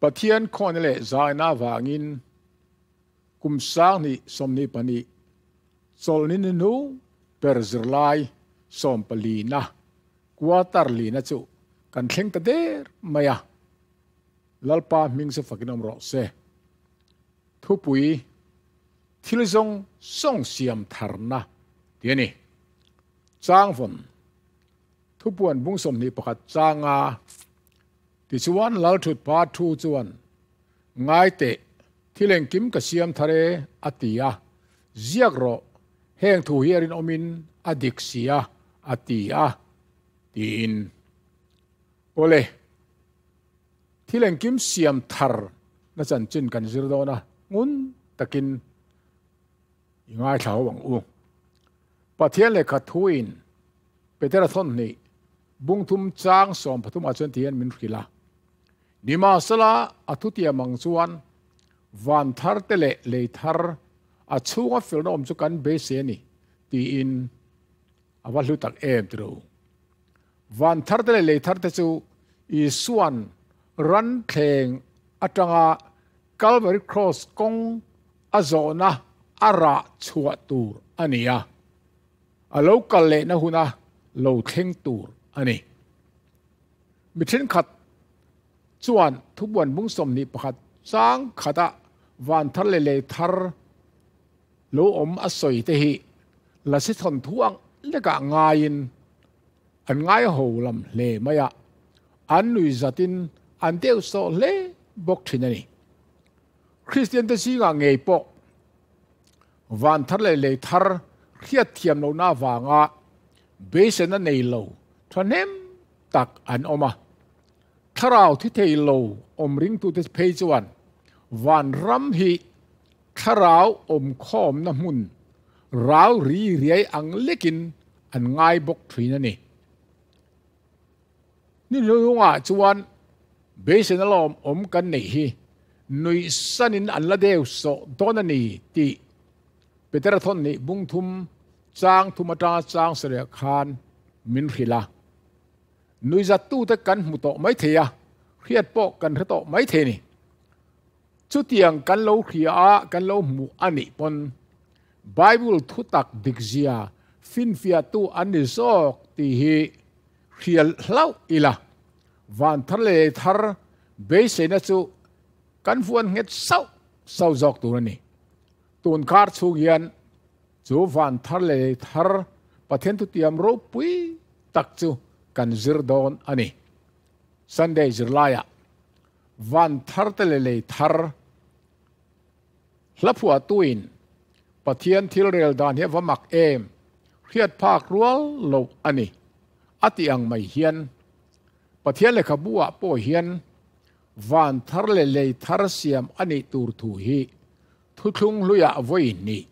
ปะเทียนคนเลจายนาวางินกุมสางนี่สมนิปนิสลนินนูเปรซรลายสมปลีนะกวาตารลีนะจูกันเข่งตะเดรมายะลัลปามิงซฟักนอมรอเซทุปุยทิลซงส่งเสียมทารนะเดี๋ยวนี้จางฝนทุปวนบุ้งสมนิปกัดจางอาติชวนเราถุดพาทูจวนง่ายเตะที่เล่งกิมกรเซียมทะเลอติยาเจียกรอแห่งถูเฮรินอมินอดิกเสียอติยาตีนโอเลที่เล่งกิมเสียมทารนั่นจันจินกันซิรโดนะงุนตะกินง่ายเาหวังอูปะเทียนเลยขัดทุยนเปเตอร์ทนนี่บุงทุมจางสอมปทุมอาเนเทียนมินกีลานิมาสลาอทุติยมังสวนวันทาร์เตเลเลทาร์อาชูงฟิลนอมสุกันเบเซนีตีอินอวัลลุตักเอมตรูวันทาร์เตเลเลทาร์เตจูอีสวนรันเพลงอัตงากัลเบริครอสกงอาโซนะอาระชัวตูอันนี้อะลูกกัลเลนะฮุนะโลเทงตูอันนี้มิถินขัดส่วนทุบวนบุ้งสมนิปขัดสร้างขตะวันทะเลเลทรลูอมอสุยเตหิละสิทนทวงเลกะงายินอันง่ายหูลำเลมยะอันนุยจัตินอันเดียวโซเลบกทินันี่คริสเตียนเะซีงาเงยปกวันทะเลเลทรเครียดเทียมโนนาวางะเบสนันในราทนเนมตักอันออกมาคราวที่เทโลอมริงตูเตสเพจวันวันรัมฮิคราวอมข้อมน้ำมุนราวรีเรียอังเลกิน อันง่ายบกทรีนันนี่ นี่เรื่องว่าจวนเบสนลอมอมกันนี่นุยสันินอันละเดวสอดอนนี่ตีเปตระทนนี่บุงทุมจางทุมตาจางเสรียคานมินฟิลานุยจัตุตะกันมุตโตไม่เทียเครียดโปกันทโตไม่เทนี่ชุดเตียงกันเราเขียกันเราหมูอันนี้ปนไบเบิลทุตักดิกเซียฟินฟิอาตูอันนี้สอกตีฮีเรียเล่าอีละวันทะเลทาร์เบสเซนจูกันฟวนเง็ดเศร้าเศร้าจอกตัวนี้ตูนคาร์ชูเยียนจูวันทะเลทาร์ประเทศทุเตียมรูปุยตักจูกันจิรดอนอันนี้ซันเดย์จิรลายะวันทัรตเลเลทัร์ลบผัวตุวินปะเทียนทิลเรลดานเฮวมักเอมเครียดภาครัวลลบอันนี้อติยังไม่เฮียนปะเทียนเลขบัวโปเฮียนวันทัรเลเลทัรเสียมอันนี้ตูร์ทูฮีทุกทุงลุยอะวัยนี่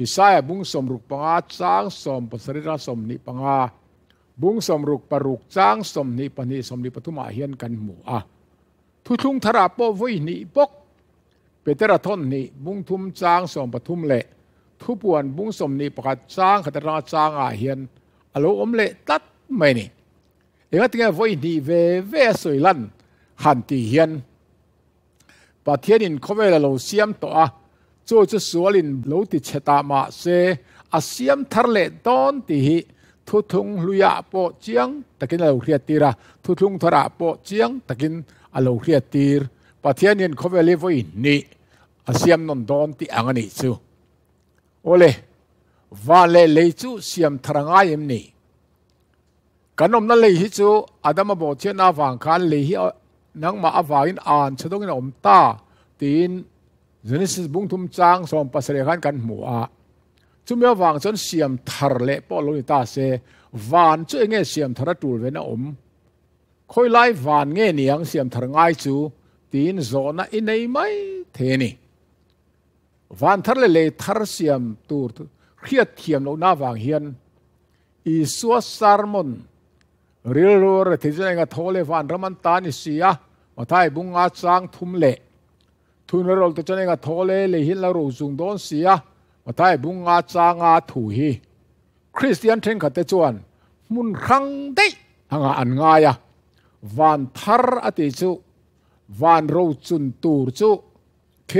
อิสัยบุ้งสมรุปปังอาจางสมปสริราสมนิปังอาบุ้งสมรุกปรุกจ้างสมนิปนีสมนิปทุมาเฮียนกันหมู่อะทุทุงทราปวินิปกเปเตระทนนิบุ้งทุมจ้างสมปทุมเละทุปวนบุ้งสมนิประกาศจ้างขตราจ้างอาเฮียนอโลอมเละตัดไม่นี่เอ็งติงวินิเวเวสวยลันหันตีเฮียนปะเทียนินเขาเวลาเราเสียมต่ออะจู่จะสวลินเราติดชะตามาเสอาเสียมทะเลตอนตีฮี thu thung luya po chiang takin alo riat tira thu thung thara po chiang takin alo riat tir pathianin khoveli voi ni asiam non don ti angani chu ole vale le chu siam tharanga em ni kanom na le hi chu adama bo che na wang khan le hi nang ma awain an chadong in om ta tin genesis bung thum chang som pasre khan kan mu a จุมเมวางจนเสียมทารเละปอลตาเซวานช่วเงี้ยเสียมทารตูลเวนอมคอยไล่วานเงี้ยเนียงเสียมทารง่าจูตีนโซนะอินไหไม่เทนี่วานทารเละทารเสียมตูดเครียดเทียมลงหน้าวางเฮียนอิสุสซาร์มอนริลโรที่จะเงาโทอเลวานรัมันตานิเสียมาไทยบุงอาจางทุ่มเละทุนเราตจะเงาโทอเลเลยหินเะรูจุงโดนเสียว่าไทยบุงอาจางาถูฮีคริสเตียนเ้งขัดเตจวนมุนครั้งได้ทางอันง่ายวันทาร์อติจุวันรรจุนตูรจุเค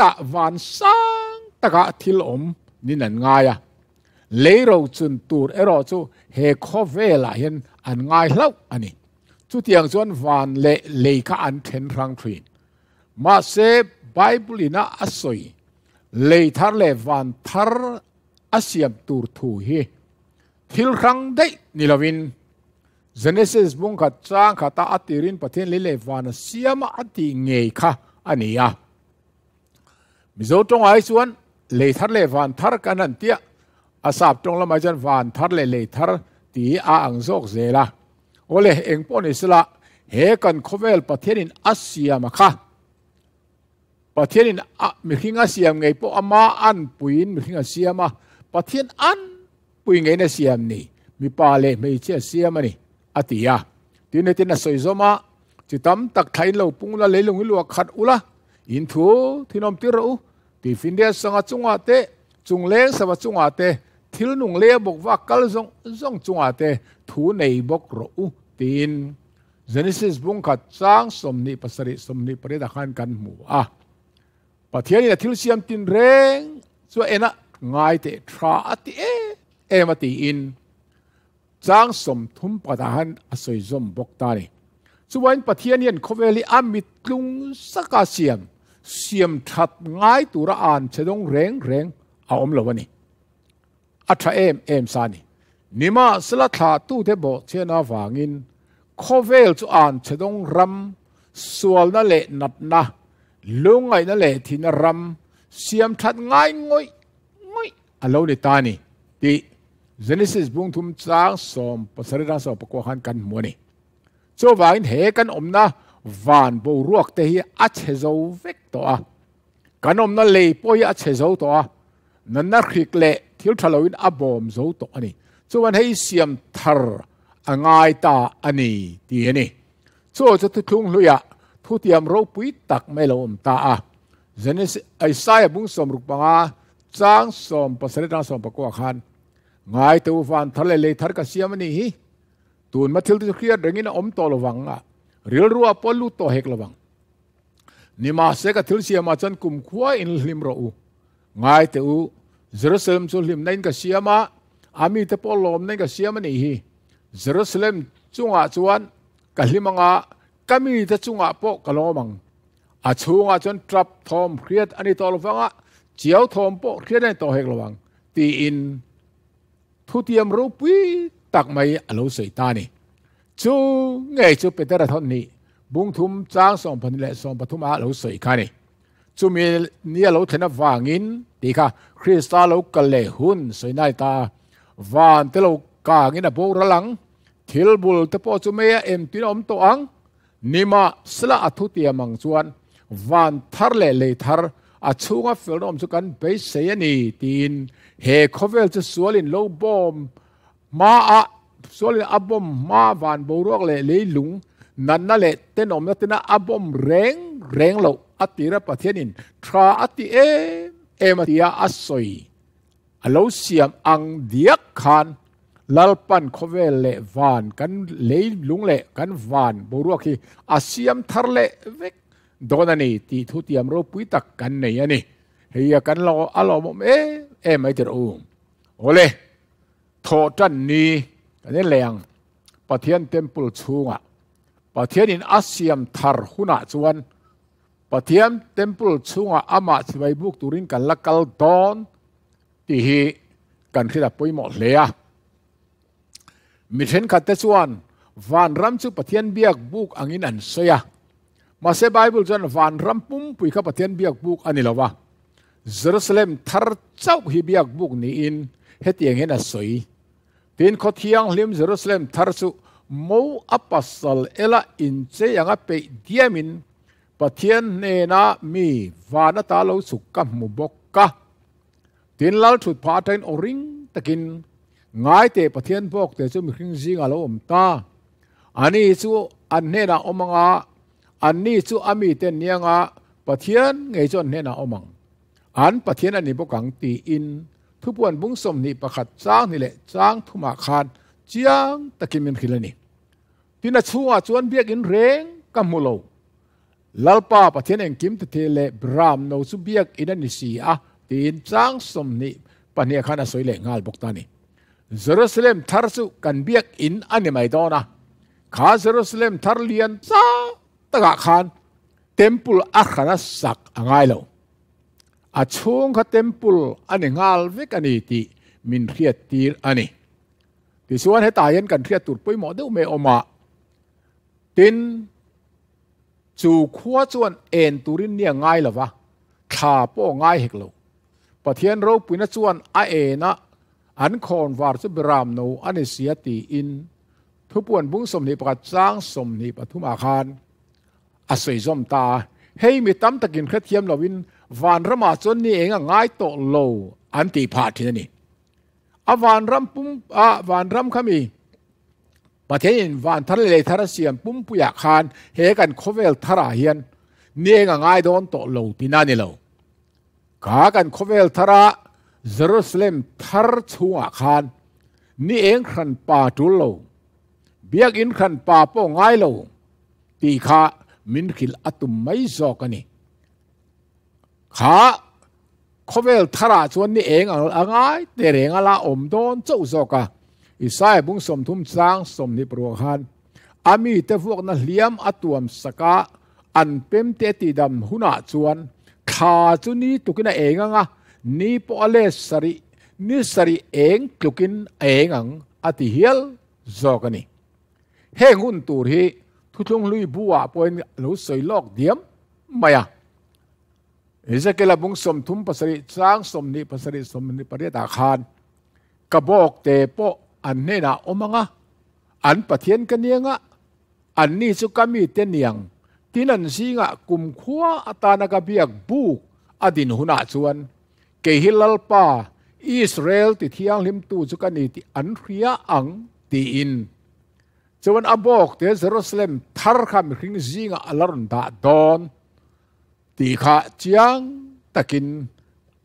ตะวันสังตะกะทิลอมนี่นันง่ายเลยรูจุนตูรเอรอจุเฮคอเวลาเห็นอันง่ายเล่าอันนี้จุดยังส่วนวันเลเลขอันเทนรังทรีมาเซไบเบิลนะอสอยเลยทารเลวันทารอาเัียตูรทูฮีทิลครั้งใดนิลวินเจเนซิสมุงกัดจ้างขัตาอติรินประเทศลิเลวานเสียมาอติเงยค่ะอันนี้อ่ะมิโซตรงไอ้ส่วนเลยทารเลวันทารกันนั่นเตียอาสาบตรงละมาจันวันทารเลเลยทารตีอาอังโซกเซละโอเลเองปนิสละเฮกันโคเวลประเทศอินอาเัียมาค่ะปะเทียนมิขิงาเสียมไงปุ๊อมาอันปุยนมิขิงาเสียมะปะเทียนอันปุยไงเนเสียมนี่มีปาเลไม่เชื่อเสียมนี่อติยาทีนี้ทีนั้นสวยจอมะจิตตมตักไทยเราปุ่งละเลลงหิลวขัดอุละอินทูที่นอมติรู้ที่ฟินเดียสังกจงอาเตจงเลงสวัจงอาเตทิลนุงเลียบกว่ากัลจงจงจงอาเตทูในบกรู้ตีนเจนิส i s บุงขัดสรางสมนิปสริสมนิปริดขันกันหมู่อ่ะปะเทียนี่ทิลเซียมตินเรงส่วนเอ็นะง่ายเต่ทราติเอเอมาตีอินจางสมทุมปะทานอสวยสมบกตานี่ส่วนปะเทียนี่คเวลิอามิตลุงสกาเซียมเซียมทัดง่ายตุระอ่านเชดงเรงเรงเอาอมลวันนี่อัตราเอมเอมซานี่นิมาสละทาตู้เทบเชนาวางินคเวลจอ่านเชดงรำส่วนนั่นแหละนัดนะ lu ngai à, na le thin ram siam that ngai ngoi ngoi alo le tani thì genesis bung thum chang som pasari ra so pakwa han kan mo ni cho vain he kan omna van bo ruak te hi a chezo vek to a kan omna le poi a chezo to a nan na khik le thil thaloin a bom zo to ani cho wan hei siam thar angai ta ani ti ani cho cho thu thung luya ผู้เตรียมรูปุยตักไม่ลมตา่เจนิสไอ้สายบุ้งสมรุปงาจางสมปัสเลตังสมปกวาคันงายตัวฟันทะเลเลยทัดกเสียมันนี่ตูนมาทิลที่เครียดเรื่องนี้อมตอระวังอ่ะเรียรัวปลุตอเฮกระวังนิมาเสกทิลเสียมาจันกุมขวาอินลิมรูงายตัวจรุสเลมจุลิมนั่นกเสียมาอามีตะปอลมนั่นกเสียมันนี่จรุสเลมจุงอาจวนกะลิมังอาก็มีแต่จุงอ่ะปกกะโลมังอาชวงอาจนทรับทอมเครียดอันนี้ตลอรฟังอ่ะเจียวทอมปกเครียดในตัวเฮกระวัง ตีอิน ทุเทียมรูปวิตักไม่อโลสิตานี่จูเงยจูเป็นแต่ละท่อนนี้บุงทุมจ้างสองพันและสองปฐุมอาเราสิคานี่จูมีเนี่ยเราเทนวางินตีค่ะคริสตาเรากะเลหุ่นสวยนายตา วานเตเรากางินะโบระหลังทิลบุลตะโปจูเมียเอ็มตินอมตัวอังนิมาสละอุเตียมังชวนวันทาร์เลเลทาร์อาชูงาฟิลโนมสุกันไปเสียนีตีนเฮคเวลจะสวลินโลบอมมาอะสวลินอับบอมมาวันบูรอกเลเลยลุงนั่นนั่นเลเต้นอมนั่นเต้นอับบอมแรงแรงโลาอติระปะเทนินทราอติเอเอมาติยาอัสอยอโลเซียมอังเดียกคันลลปันคเวลเลวานกันเลี้ยลุงเลกันวานบรัวคีอาซียมทารเลเวกดอนนี่ตีทุตียมรูปุยตักกันในอันนี่เฮียกันเรออลมเอเอไม่เจออู้โอเลทอจันนี้อันนี้แรงปะเทียนเต็มปุลชูงะปะเทียนอินอาซียมทารหุนะจวนปะเทียนเต็มปุลชูงะอามาสไวบุกตุรินกันละกัลดอนที่กันที่จะปุยหมดเลยอะ mi then khat te chuan van ram chu pathian biak buk angin an soya ma se bible chuan van ram pum pui kha pathian biak buk ani lova jerusalem thar chau hi biak buk ni in hetiang hen a soi tin kho hiang lim jerusalem thar chu mo apasal ela in che yanga pe diamin pathian ne na mi vana ta lo suk ka mu bok ka tin lal thut pha tain oring takin ง่ายเต่ปะเทียนพวกเตชจุมครึ้งจิงอาลมตาอันนี้ชูอันเนนะอมังอาอันนี้ชูอามีเตนเนียงอาปะเทียนไงจนเนนะอมังอันปะเทียนอันนี้พวกกังตีอินทุบวนบุ้งสมนี่ประคัดสร้างนี่แหละสร้างทุมาคานเจียงตะกิมินขิลนี่ที่นั่ชัวชวนเบียกินเร่งกัมมุโลลลปาปะเทนเองกิมตเทเลบรามโนสุเบียกอินันิสีอะตีนจ้างสมน่ปเนียขานสวยเลงาลบกตานี่เยรูซาเล็มทารสุกันเบียกอินอันนี้ไม่โดนะข้าเยรูซาเล็มทารเลียนซาตะกะขานเทมเพลอัคราสักง่ายแล้วอาชงข้าเทมเพลอันนี้งาลเวกันนี้ที่มินเรียตีร์อันนี้ที่ส่วนให้ตายันกันเรียตุดปุยหมอเดียเมอมาตินจูขัวส่วนเอ็นตุรินเนี่ยง่ายหรอวะข้าป้อง่ายเหกลูปะเทียนราปุยนะส่วนอาเอนะอันคอนวาร์สบรามโนอันเสียตีอินทุปวนบุ้งสมนิประกาศสร้างสมนิปทุมอาคารอาศัยจอมตาให้มีตั้มตะกินเครเทียมลวินวานรมาจนนี่เองง่ายโตโลอันตีพาทินนี่อวานรำปุ้มอาวานรำขมีประเทศอินวานทะเลทะเสียมปุ้มปุยาคารเฮกันโคเวลทราเฮียนนี่เองง่ายโดนโตโลที่นั่นนี่โลขากันโคเวลทราเยรูซาเล็มทาร์ชัวคานนี่เองขันป่าจุลโลเบียกอินขันป่าโป้งไงโลตีขามินขิลอตุไม่ซอกันนี่ขาขเวลทาราชวนนี่เองอะนอ่างไรเตเรงอลาอมโดนเจ้าซอกะอิสายบุงสมทุมสร้างสมนิปรวคันอามีแต่พวกนั้นเลี้ยมอตวมสกาอันเป็มเตติดำหุนาชวนขาจุนี้ตุกินาเองอ่ะ ni po le sari ni sari eng klukin eng ang ati hial zogani heng un tur hi thutlung lui bua poin lu soi lok diam maya la bung som thum pasari chang som ni pasari som ni pare ta khan kabok te po an ne na omanga an pathian kanianga an ni chu kami te niang tinan singa kum khuwa atana ka biak bu adin huna chuan เกฮิลลปาอิสราเอลติเทียงลิมตูจุกันอีติอันเรียอังตีอินจวนอบอกเตเรสเลมทาร์คามริงซิงอัลลอร์นดาดอนตีขาจียงตะกิน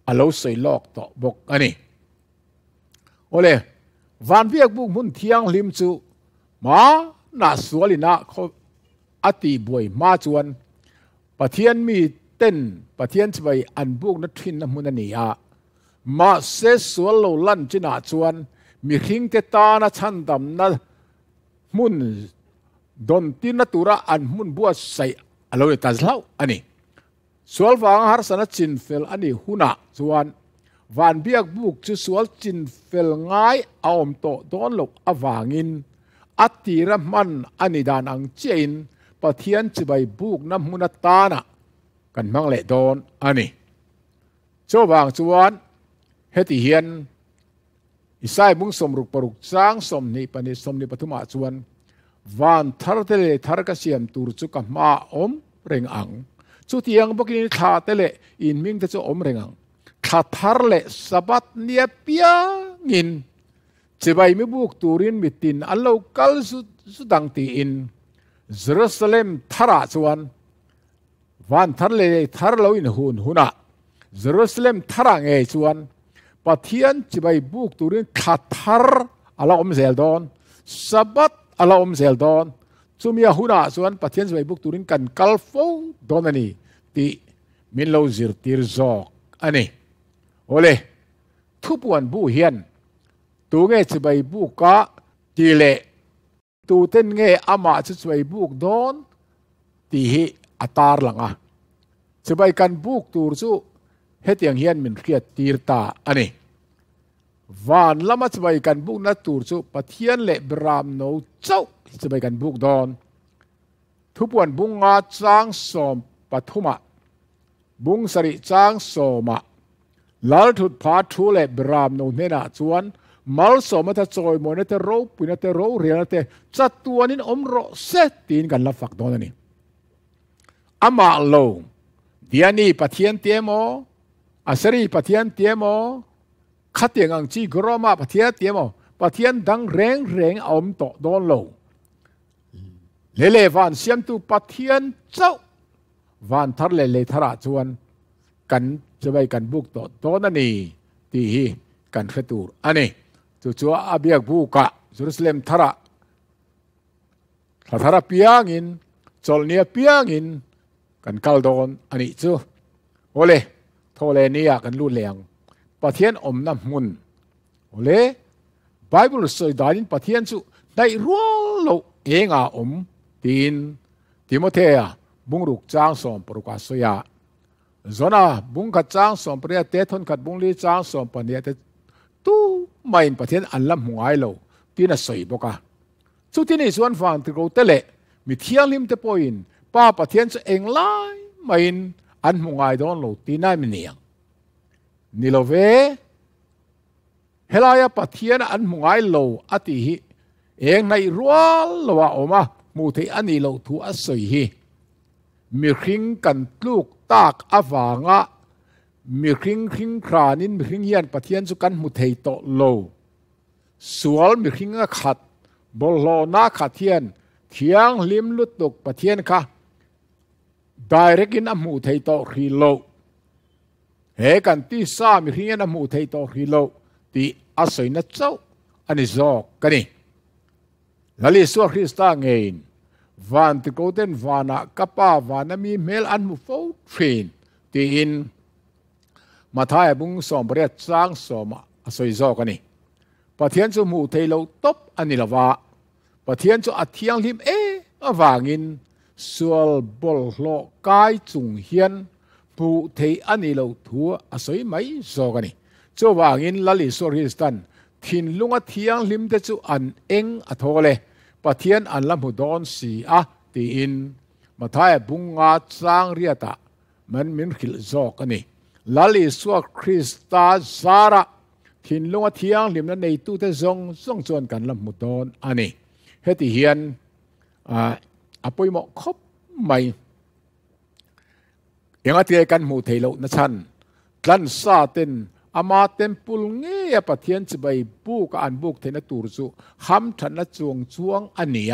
อลลอใส่ลอกต่อบอกอันนี้โอเลวันเวียกบุกมุนเทียงลิมจูมาหน้าสวลินะเขาอติบวยมาจวนปะเทียนมีเต้นปะเทียนไปอันบุกนัดทินน้ำมุนันนี่ะมาเสสวนโลลันจินาชวนมีขิงเตตานะชันดำนะมุนดนตินตุระอันมุนบัวใส่อะไรตัดเล่าอันนี้สวลฟังฮาร์สนัจินเฟลอันนี้หุนะชวนวันเบียกบุกจะสวลจินเฟลง่ายเอาอมโตดอนหลกอวางินอัติระมันอันนี้ดานอังเจนปะเทียนจะไปบุกน้ำมุนตานะกันมังเลดอนอันนี้โจบางจวนเฮติเฮียนอิสายบุงสมรุกปรุกสร้างสมนิปนิสมนิปทุมาจวนวันทารเตเลทารกเซียนตูรจุกมาอมเร่งอังสุดทียงบกินทาเตเลอินมิงเตจอมเร่งอังทาทารเลสบัดเนียปียงินจะไปไม่บุกตูรินมิตินอัลลูกัลสุดังตีอินเยรูซาเล็มทาราจวนวันทั้งเลยทั้งเราอินหุนหุนะเยรูซาเลมทารังเอชวนปะเทียนจะไปบุกตัุรินขัดทารอัลลอฮ์อมเซลดอนสบัดอัลลอฮมเซลดอนซุมยาหุนะส่วนปะเทียนจะไปบุกตัุรินกันคัลฟูดอนนี่ทีมินเลซิร์ติรซอกอันนี้โอเลทุบวันบูเฮียนตัวเงี้ยจะไปบุกก็ตีเละตัวเต้นเงี้ยอามาจะไปบุกดอนทีฮีอัตาร์ลังอ่ะจะไปกันบุกตูรสูเหตุอย่างเฮียนมินเครียดตีรตาอันนี้วันละมาสบายกันบุกนัดตูรสูปะเทียนเละบรามโนเจ้าสบายกันบุกดอนทุบวันบุงอาจางสอมปะทุมะบุงสริจางสอมะลาลทุดพาทูเละบรามโนเนนาจวนมัลสอมะทะจอยมอนเตโรปุนเตโรเรียนเตจัตตัวนินอมโรเซตีนกันละฝักดอนนี้อามาลงเดียนี่ปะเทียนเตียมออเศรีปะเทียนเตียมอขัดยังอังจีกรอมาปะเทียนเตียมอปะเทียนดังแรงแรงอมตอดอนลงเลเลวันเสียมตูปะเทียนเจ้าวันทัดเลเลทราชวนกันจะไปกันบุกตอดอนนี่ตีฮีกันเฟตูอันนี้จู่จู่อาเบียกบุกะจุรุสเลมทระทระพปียงอินจอลเนียพียงอินกันเก้าโดนอันนี้จู้โอเลโทเลนี่กันรู้แรงปะเทียนอมน้ำมุนโอเลไบเบิลสวยดานินปะเทียนจูได้รัวโลเองอาอมตีนทิโมเทียบุงรุกจ้างสมปรุกาสยาซนาบุงกัดจ้างสมเปรียเตทนกัดบุงลีจ้างสมปเนียเตตู้ไม่ปะเทียนอันลำหัวไอโลตีนสวยบกะสุดที่นี่ส่วนฟังติโกเตเลมีเที่ยงลิมเตปอยน์ป้าปะเทียนจะเองไล่ไม่อันมงายดอนโลตีนายมีเนียงนิโลเวเฮลายปะเทียนอันมงายโลอติฮิเองในรัวลวะออกมามูเทอันนี้โลทูอสุยฮิมีคริงกันลูกตากอวางะมีคริงคริงครานินมีคริงเยียนปะเทียนสุกันมุเทโตโลสวลมีคริงขัดบอลโลนาขัดเทียนเทียงลิมลุดตกปะเทียนค่ะดเรกินมูเทโตฮิโลเฮกันที่สามีเรีนมูเทโตฮิโลที่อาศัยนัดเจ้าอันนี้จอกันเองแล้วเลสัวคริสต์ต่างเองวันที่กูเดินวานักับป้าวานามีเมลอันมุฟเฟินที่อินมาทายบุ้งสอมเรทยจ้างสอมอาศัยจอกันนี่ปะเทียนจะมูเทโลตบอันนี้ละวะปะเทียนจอัดเทียงลิมเออวางิน sual bol lo kai phụ hian anh ấy ani thua à a soi mai cái này cho wangin lali soristan thin lunga thiang lim te chu an eng a thole pathian an làm hu don si à thì in mà mathai sang chang ta man min khil zo ani lali so christa zara thin lunga thiang lim na nei tu te zong zong chon kan lam hu don ani heti hian a อยมอคบไม่ยังอธิการมูเทโลนะชันกลันซาตินอามาเต็มปุลเงียปะเทียนจะไปบุกอันบุกเทนตูร์สุหัมทันนจวงจวงอันเนีย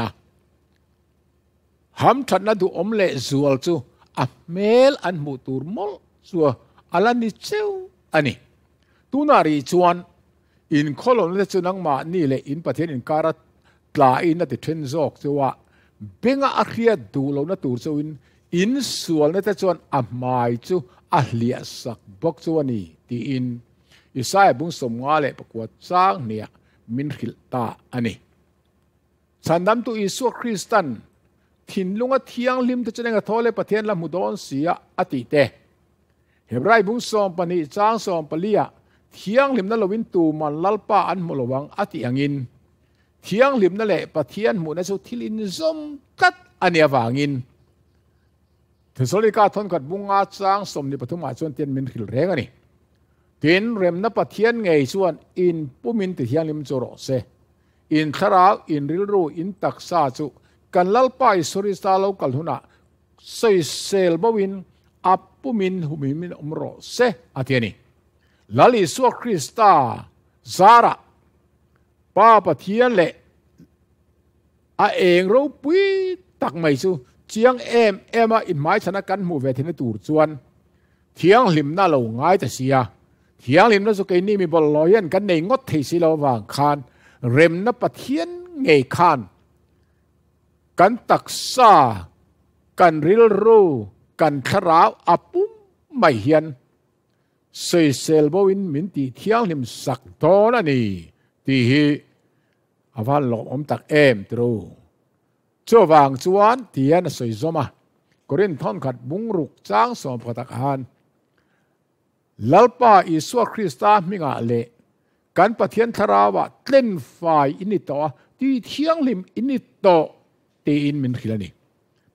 หัมทันนดูอมเลจวลจูอัเมลอันมูตูรมลสัวอะไรนี่เจ้าอันนี้ตุนารีจวนอินโคอลอนเลจูนังมาเนี่ยเลยอินปะเทียนอินการะตลาอินนัดเทนซอกจว่าบิงอาขี้ดูแล้วนะตูวจวนอินส่วนนี้แต่จวนอามาจูอาลเลียสักบอก่วนนี้ที่อินอิสายบุงสมงาเลยประกวดสังเนียมินขิลตาอันนี้สันดมตุอิสุคริสตันทิ่นลุงอาเทียงลิมที่จะเนงทอเลยประเทศละมุดอนเสียอติเตเฮบไรบุงสมปนีจ้างสมปเลียเทียงลิมนั่นเราวินตูมันลัลปาอันมลวังอติยังอินเฮียงลิมนั่นแหละปะเทียนหมู่นสุทิลินซมกัดอันเนียวางินถึงสริกาทนกัดบุงอาจางสมนิปทุมอาชวนเตียนมินขิลเรงอันนี้เินเรมนับปะเทียนไงส่วนอินปุมินติเฮียงลิมจโรเซอินทราอินริลรูอินตักซาจุกันลลปายสุริสตาโลกัลหุนาซสเซลบวินอัปปุมินหุมิมินอมโรเซอาเทียนีลลิสวคริสตาซาระป้าเทียเละอาเองรู้ปุ้ยตักไม่สู้เจียงเอ็มเอ็มอินไม้ชนะกันหมู่เวทีนตูดชวนเทียงหลิมน่าเหลงง่ายแต่เสียเทียงหลิมน่าสุกนี่มีบอลลอยเย็นกันในงดเทศิลาวางคานเร็มนับปะเทียนเงยคานกันตักซากันริลรูกันขราวอับปุ้มไม่เฮียนเซเซลบวินมินตีเทียงหลิมสักโตนั่นนี่ที่ฮีอวันหลอกอมตักเอ็มตรูชัววางชวนทียนสวยซมากรินทอนขัดบุงรุกจ้างสมพตักฮันลลปาอิสวคริสตามิงาเลกันปะเทียนทราวะเล่นฝ่ายอินิตอที่เทียงลิมอินิตโตตีอินมินขิลนี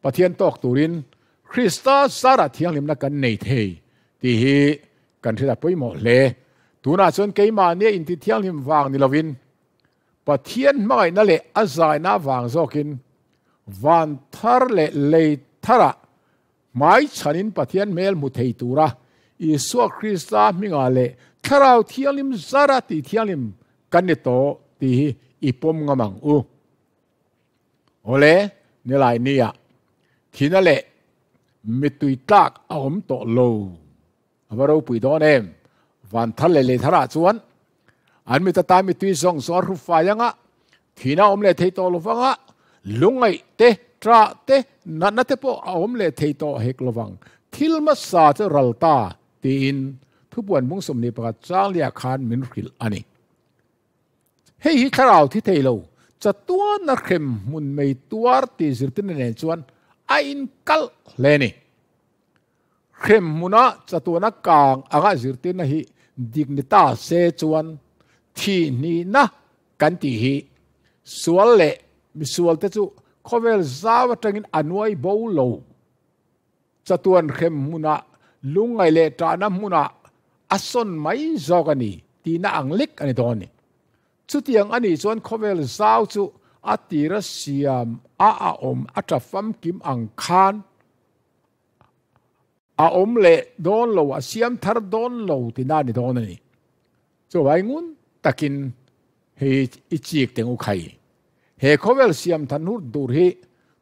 ปะเทียนตอกตูรินคริสตาสาระเทียงลิมนักกันในเทยทีฮีกันที่ดะบไปหมดเลยตัวนั้นเกี่ยมาเนี่ยอินทิเทียงหิมวางนิลาวินปะเทียนไม่นั่นเละอาศัยน้าวางสกินวันทาร์เลเลทาระไม่ฉันินปะเทียนเมลมุทัยตัวระอิสุอคริสต์มิงาเลทาราวเทียงหิมจาระติเทียงหิมกันนิโตตีอิปมงมังอูโอเลนี่ไายนี่อะที่นั่นเละมิตุยตากอมโตโลอาวารุปิดอนเองวันทัลเลเลทราชวนอันมีตตามีตียสองสอรุฟายังอ่ะทีน่าอมเลเทโตลฟังอ่ะลุงไอเตตราเตนันนัตเปออมเลเทโตเฮกลวังทิลมาสาจะรัลตาตีนทุบวนมุงสมนีประกาศจ้างเลียคานมินริลอันนี้เฮ้ยข่าวที่เทโลจะตัวนักเข็มมุนไม่ตัวตีสิตินเนชวนอินกัลเลนี่เข็มมุนะจะตัวนักกางอากาศิตินนะฮีดิกนิตาเซจวนที่นี่นะกันที่ฮีสวลเล่มิสวลเตจูเขาเวลซาวตังินอันวัยบูโลจะตวนเข้มมุนะลุงไงเลตานะมุนะอัศนไม่จอกันนี่ที่น่าอังลิกอันนี้ตอนนี้ชุดยังอันนี้ส่วนเขาเวลซาวจูอัติรัสเซียมอาอาอมอัตฟัมกิมอังคานอาอมเละดอนโลว่าเซียมทาร์ดอนโลที่นั่นในตอนนี้จะไว้งุนตะกินเฮอิจิกเตงอุไคเฮคอเวลเซียมทันุดูรี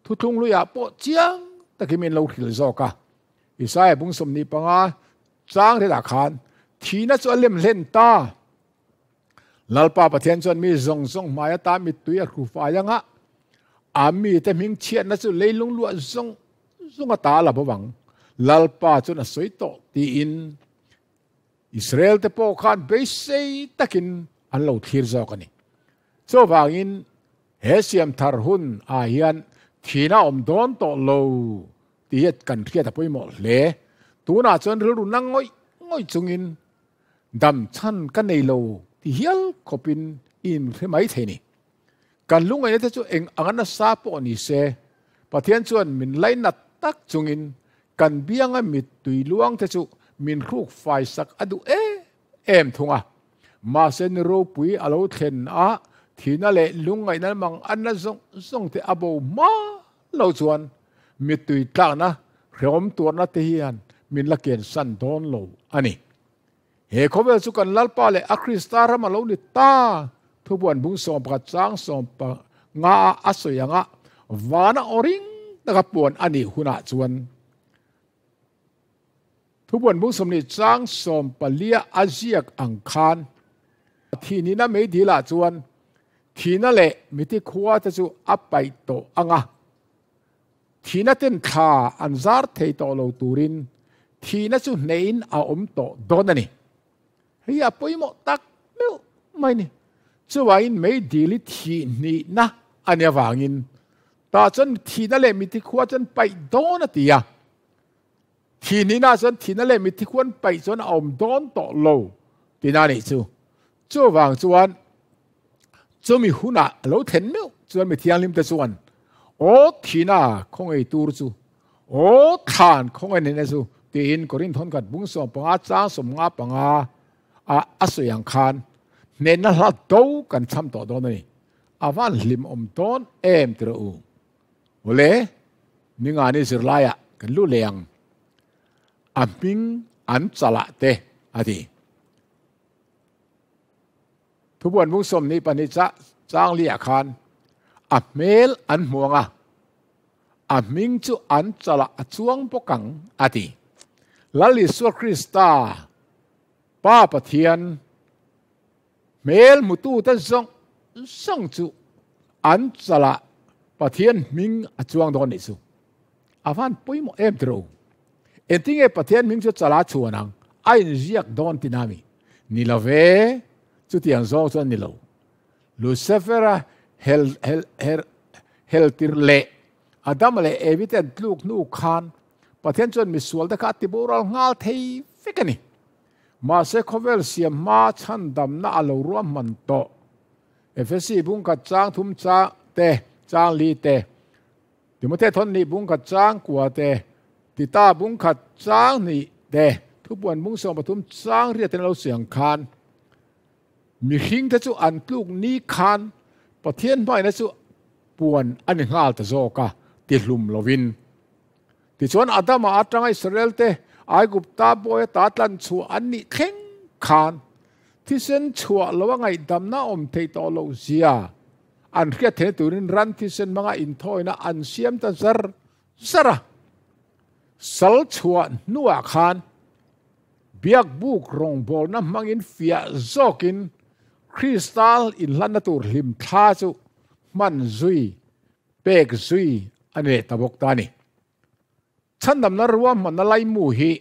ทุทุงลุยอาปอเจียงตะกิมีนลูกหิลโซกาอิสาเอบุงสมนิปังอาจ้างเรดาคานทีนัสอเลมเลนตาลัลปาประเทศชนมีซรงซรงมายตามิตุยครูฟายังะอามีแต่มิงเชียนนัสเลยลุงลวดซรงซรงตาลาบวัง lalpa chun a soito ti in Israel te po khan beisei takin an lo thir zawk ani cho in he siam thar hun a hian thina om don to lo ti et kan thia ta poimo le na chon ru na ngoi ngoi chungin dam chan ka nei lo ti hial kopin in re mai the ni kan lung ai te chu eng angana sa po ni se pathian chuan min lai na tak in. กันเบียงมิดตุยลวงเทจุมินครุกไฟสักอดุเอเอมทุงอ่ะมาเซนรูปุยอารมณ์เทนอ่ะทีนั่นแหละลุงไงนั้นมังอันนั้นส่งส่งเทอโบมาเราชวนมิดตุยกลางนะเร่อมตัวนัตเฮียนมินละเกนสันโดนโลอันนี้เฮคบสุกันลัลปาเลอคริสตารมาลนิตาทุบวนบุงสองประจังสองปะงาอัศยังะวานาอริงนะครับปวนอันนี้หุนาชวนทุกคันพุสมนิจางสมปเลียอาเซียกอังคารทีนี้นะไม่ดีละจวนทีนั่นแหละมิตี่คว้าจะจูอปไปตัวอังอะทีนั้นข้าอันซาร์เทตโลตูรินทีนั้นจูเนินอาอมตัวดอนนี่เฮียปุ่ยหมดตักไม่ไม่นี่จะว่าอินไม่ดีลิทีนี่นะอันนี้วางอินแต่จนทีนั่นแหละมิตี่คว้าจนไปดอนนี่อะทีนี้น่าสนทีนั่นเลยมีที่ควรไปสนอมดอนต่อโลทีนั่นนี่จูจูวางส่วนจูมีหุ่นอะโลเทนเยลจวนมีที่ยังลิมแต่่วนโอ้ทีน่าคงไอตูรจูโอ้ทานคงไอเนี่ยสูตีนก็รินทนกันบุ้งส่งปังอาจ้าสมงาปังอาอาอสุยังคานเนนั่นละดูกันซ้ำต่อดอนนี่อาวันลิมอมดอนเอ็มตัวอูอเลยมีงานนี้สุดลายะกันลู่เลียงอัมมิงอันสละเตอาทีทุบวนมุงสมนี้ปณิสะส้างเรียคันอับเมลอันมัวงะอับมิงจูอันสละจวงปกังอาทีลลิสวคริสตาป้าปะเทียนเมลมุตูตันซงซงจูอันสละปะเทียนมิงอจวงโดนนิสุอาฟันปุยโมเอ็มตรูเอ็นทิ้งเอปะเทีมิงจะจลาชัวนังไอ้เรียกดอนตินามินิลเวจุดยังโซจนนิโลลูเซเฟร์เฮลเฮลเฮลเฮลติรเลอดัมเลเอวิเตนลูกนูคานปะเทีจนมิสวลเดคัติบูรัลงาลเทฟิกนี่มาเซคเวลเสียมาชันดัมนาอลรวมมันโตเอฟซีบุงกัดจางทุมจางเตจางลีเตดิมเตทนนี้บุงกัดจางกัวเตติตาบุ้งขัดสร้างนี่เดทุบวนบุ้งสองปทุมสร้างเรียกเต่เราเสียงคานมีหิงทัศุอันลูกนี้คานปะเทียนไม่นะสุปวนอันงาตะโซกะติลุมลวินติชวนอาตมาอัตรังอิสราเอลเตไอกุปตาบอยตาตันชัวอันนี้เข่งคานที่เส้นชัวระว่าไงดำน้าอมเทตอโลเซียอันเรียกเทตุรินรันที่เส้นมังอินทอยนะอันเสียมตะซรซระสัลชวนนัวคานเบียกบุกรงบอลน้ำมังอินเฟียจอกินคริสตัลอินลันตูหิมทาจุมันซุยเปกซุยอันเนตบกตานีฉันดำนรัวมันลายมูฮี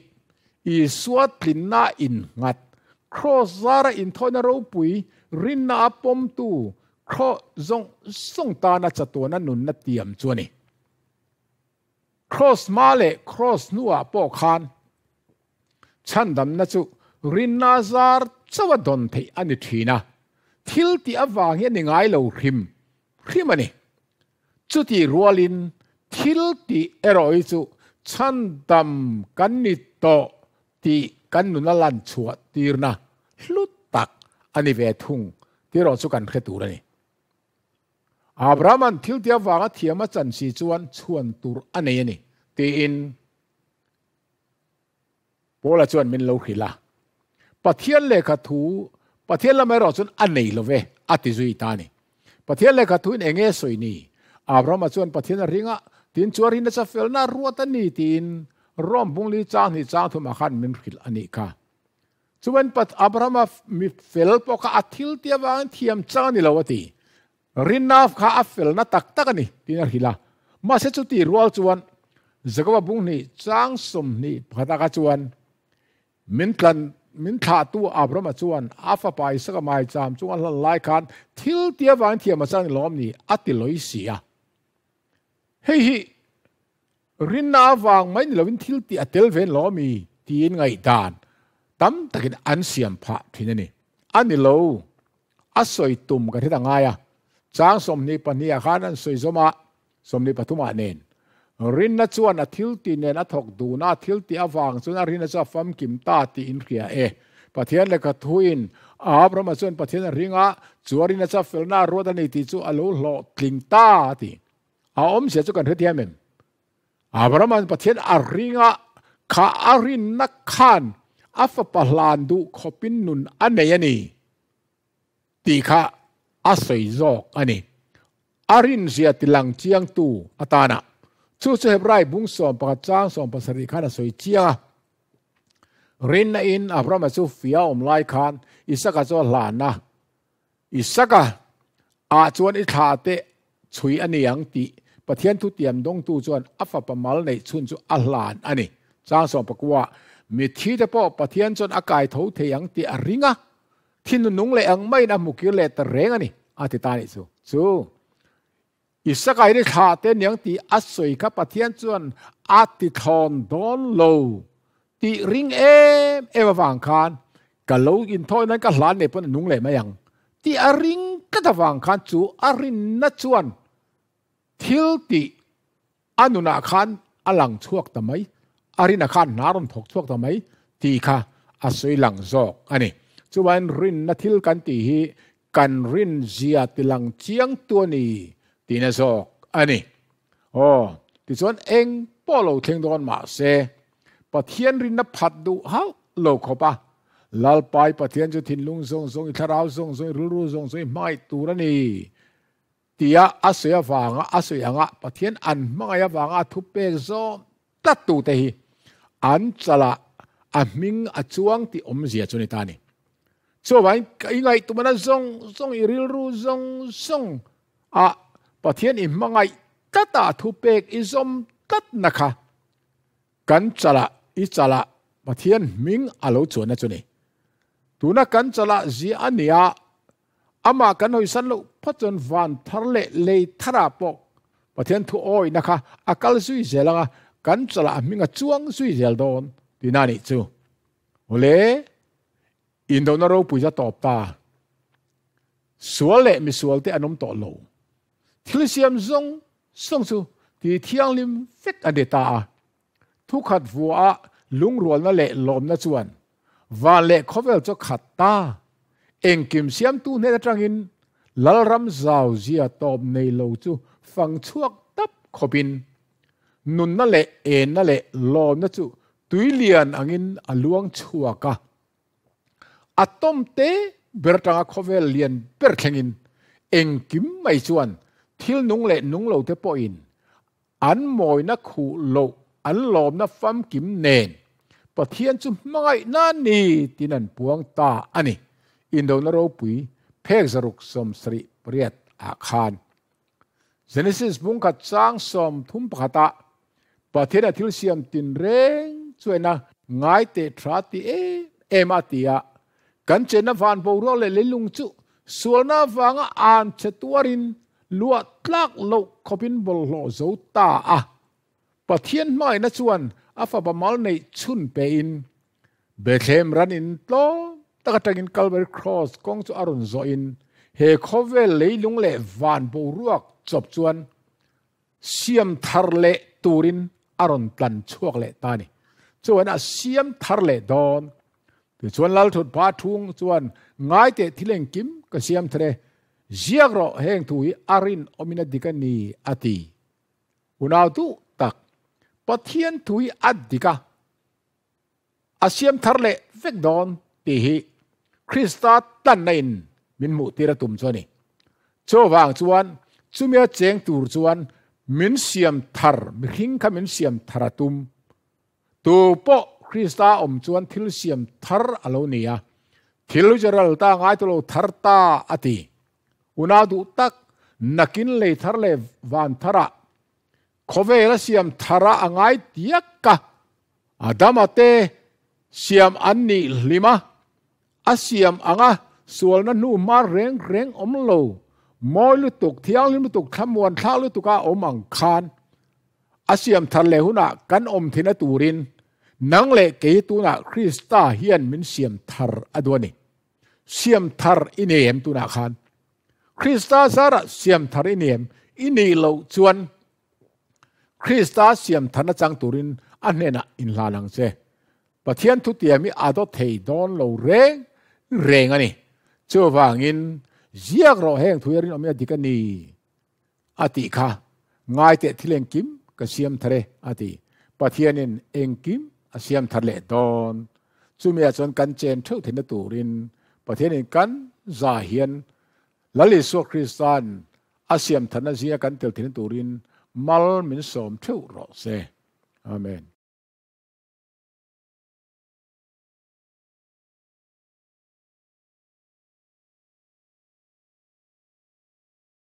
อีสวดตินนาอินงัดครอสซาระอินทอนรูปุยรินนาปมตูครอซงซงตานาจตัวนั้นนุนนาเตียมจวนี cross male cross nua po khan chandam na chu rinnazar chawa don thei ani thina thil ti awang he ningai lo hrim hrim ani chu ti rualin thil ti eroi chu chandam kan ni to ti kan nu na lan chua tirna hlut tak ani ve thung ti ro chu kan khe tur ani อับรามันทิวเดียวางเทียมจันสีจวนชวนตุรอันนี้นี่ตีอินโปลชวนมินโลขิลาปะเทียนเลขาทูปะเทียนละไม่รอจนอันนี้ลเวอติจุยตานี่ปะเทียนเลขาทูนเองเอสุยนี่อับรามันชวนปะเทียนริงะตินชวรินจะเฟลน่ารัวตันนี่ตินร่อมบุงลีจ้านี่จ้าทุมาขันมินขิลอันนี้ค่ะชวนปัอับรามามิเฟลปกะอติลเดียวางเทียมจ้านี่ละวตีรินนาฟคาอฟเฟลนัตักตักนี่ที่นั่นฮิลามาเสจุตีรัวจวนักบบุงนี่จางสมนี่พัตกจวนมินทันมินทาตัวอับรมจวนอาฟไปสกมายจามจวนหลายคันทิลเตียวางเทียมาจังล้อมนี่อติลอยเสียเฮ้ยรินนาวางไม่เลวินทิลตีเติลเวนล้อมีทีนไงดานตั้มตะกินอันเสียมพระที่นี่อันนี้เราอศัยตุ่มกันที่ต่างไงอ่ะสางสมนิปนียคานันสุยสมะสมนิปทุมาเนนรินนัชวนอทิลตีเนนทกดูนาทิลตีอฟังสุนารินัชฟัมกิมตาตีอินเคียเอปะเทียนเลกทุยนอาพระมาส่วนปะเทียนริงะจวรินัชฟิลนารวดนิติจูอัลูหลอกลิงตาตีอาอมเสียจุกันเทียมินอาพระมาปะเทียนอริงะคาอารินนักขันอัฟปะหลานดูขบินนุนอันไหนนี่ตีคาอาศัยจอกอันนี้อารินเสียติลังเจียงตูอัตานะชูเชฟไรบุงสอมประกจ้างสอมปัสสิกานาสวยเจียงรินนอินอับระมาสุฟียอมไลคานอิสกัสอหลานนะอิสกะอาจวนอิทาเตช่วยอันียงติประเทศทุเตียมดงตูจวนอัฟฟะปมัลในชุนจุอัลลานอันนี้จางสอมประกวามีที่จะพอประเทศจนอากาศเทวเทียงติอริงะที่นุนงเลยอังไม่นะมุกิเลตเรงอันนี้อาทิตานิสูสูอิสกายได้ชาเตนยังตีอัศวิกับปะเทียนจวนอาติทอนดอนโลตีริงเอมเอวฟังคานกะโลกินทอยนั้นก็หลานเนี่ยปนนุงเลยไม่ยังตีอริงก็ตะวังคานจูอารินนัจวนทิลตีอนุนาคานอลังชวกทำไมอารินาคานนารุนทกชวกทำไมตีค่ะอัศวิหลังจอกอันนี้จวนรินนัทิลกันตีฮีกันรินเจียติลังเจียงตัวนี้ตีนสอกอันนี้โอ้ที่ส่วนเองพ่อเรเทงดอนมาเสปะเทียนรินนพัดดูเฮาโลกปะลลไปปะเทียนจะทินลุงทรงทรงอิทราวทรงทรงรูรูทรงทรงไม่ตูรนี่ตียอาศัยฟังอาศัยงะปะเทียนอันมังยฟังทุเปกโซตัดตูเตหีอันจละอันมิงอัจวงที่อมเสียชนิตานี่ so vai kai ngai tu mana zong zong i ril ru zong zong a pathian i mangai tata thu pek i zom tat nakha kan chala i chala pathian ming alo à chona chuni tuna kan chala zi ania ama kan hoi san lo phachon van tharle le thara pok pathian thu oi nakha à akal sui zelanga à kan chala minga chuang sui zel don tinani chu ole อินโดนารปุยจะตอบตาสวเละมิสวลเตอนมต่อโลทิลเซียมซงซงสูที่เทียงลิมเิกอเดตาทุกขัดวัวลุงรวนนั่นเละลมนั่นส่วนวาเละเขาเวลจะขัดตาเองกิมเซียมตูเนตจังอินลลรำสาวเสียตอบในโลจูฟังชวกตับขบินนุนนั่นเละเอ็นนั่นเละลมนั่นจูตุยเลียนอังอินอลวงชัวกะ atom te bertanga khovel lian per thlengin engkim mai chuan thil nung le nung lo te po in an moi na khu lo an lom na fam kim nen pathian chu mangai na ni tinan puang ta ani indona ro pui phek zaruk som sri priat akhan genesis bung ka chang som thum phata pathena thil siam tin reng chuena ngai te thra ti e ema tia กันเจนฟานปูรัวเลยลุงจุส่วนน้าฟังอ่านเชตัวรินลวดลักโลกขบินบอลโลโซตาอะปะเทียนหม่นะชวนอาฟาบมาลในชุนเปอินเบเคมรันอินโตตะกัตะกินคัลเบอร์ครอสกองจูอารุนโซอิน เฮคอเวเลยลุงเล่ฟานปูรัวจบชวนเสียมทารเลตูรินอารุนตันช่วงเล่ตานีชวนอาเสียมทารเลดอน thì chuan lal thut pa thung chuan ngai te thileng kim ka xiêm thề ziak rọ heng thui arin omina dika dikani ati unaw tu tak hiền thui adika thar lệ vek don ti hi krista tan nain min mu tira tum chani cho wang chuan chumia cheng tur chuan min siam thar mi hing kha min siam tharatum tu po คริสตาอมจวนทิลเซียมทาร์อโลเนียทิลเจรัลตางไอตัวทาร์ตาอติอุณาดูตักนักินเลยทาร์เลวันทาระคเวลเซียมทาระอังไอตียกะอาดามาเตเซียมอันนี้ลิมาอาเซียมอังะส่วนนั้นนู่มาเร่งเร่งอมโลมอยลุตุกเที่ยงลุตุกขมวันท้าลุตุกอาอมังคานอาเซียมท์เลหุนะกันอมทินตูริน nang le ke tu na Krista hian min siam thar adwani siam thar inem tu na khan Krista sara siam thar inem ini lo chuan Krista siam thana chang turin anena in lanang se pathian thu tiami ado thei don lo reng reng ani chu wangin ziak ro heng thuirin omia dikani ati kha ngai te thileng kim ka siam thare ati pathianin engkim เซียมทะเลตอนจุเมียจนกันเจนเท่าเทนตูรินประเทศนี้กันซาเฮียนละลิสวคริสตานอาเซียมทนาเซียกันเท่าเทนตูรินมัลมินสมเท่ารอเซอเมน